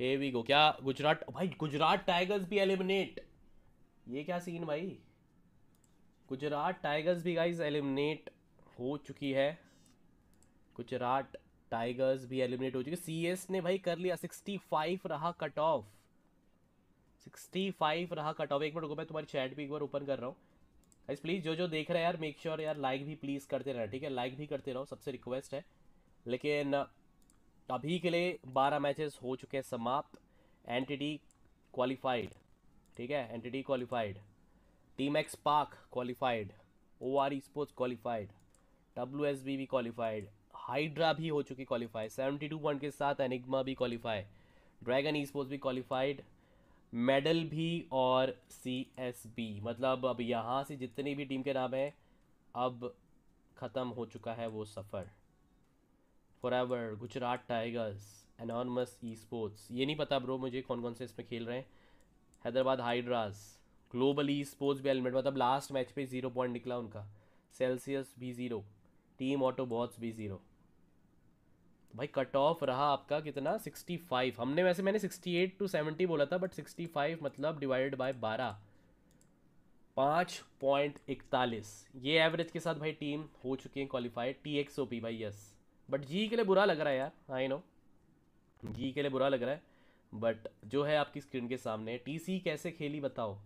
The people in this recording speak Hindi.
हे वी गो क्या गुजरात भाई गुजरात टाइगर्स भी एलिमिनेट ये क्या सीन भाई गुजरात टाइगर्स भी गाइज एलिमिनेट हो चुकी है गुजरात टाइगर्स भी एलिमिनेट हो चुकी है एस ने भाई कर लिया सिक्सटी फाइव रहा कट ऑफ सिक्सटी फाइव रहा कट ऑफ एक मिनट को मैं तुम्हारी चैट भी एक बार ओपन कर रहा हूँ गाइज प्लीज़ जो जो देख रहे हैं यार मेक श्योर sure यार लाइक भी प्लीज़ करते रहना ठीक है लाइक भी करते रहो सबसे रिक्वेस्ट है लेकिन तो अभी के लिए बारह मैचेस हो चुके हैं समाप्त डी क्वालिफाइड ठीक है disqualified team X park qualified O R esports qualified W S B भी क्वालिफाइड हाइड्रा भी हो चुकी क्वालिफाई सेवेंटी टू पॉइंट के साथ एनिग्मा भी क्वालिफाई ड्रैगन ई स्पोर्ट्स भी क्वालिफाइड मेडल भी और सी एस बी मतलब अब यहाँ से जितनी भी टीम के नाम हैं अब ख़त्म हो चुका है वो suffer forever Gujarat tigers anonymous esports ये नहीं पता ब्रो मुझे कौन कौन से इसमें खेल रहे हैं Hyderabad hydras global esports भी हेलमेट मतलब लास्ट मैच पे ज़ीरो पॉइंट निकला उनका सेल्सियस भी ज़ीरो टीम ऑटो बॉट्स भी ज़ीरो भाई कट ऑफ रहा आपका कितना सिक्सटी फाइव हमने वैसे मैंने सिक्सटी एट टू सेवेंटी बोला था बट सिक्सटी फाइव मतलब डिवाइडेड बाय बारह पाँच पॉइंट इकतालीस ये एवरेज के साथ भाई टीम हो चुकी है qualified T X O P भाई यस बट जी के लिए बुरा लग रहा है यार आई नो जी के लिए बुरा लग रहा है बट जो है आपकी स्क्रीन के सामने सी कैसे खेली बताओ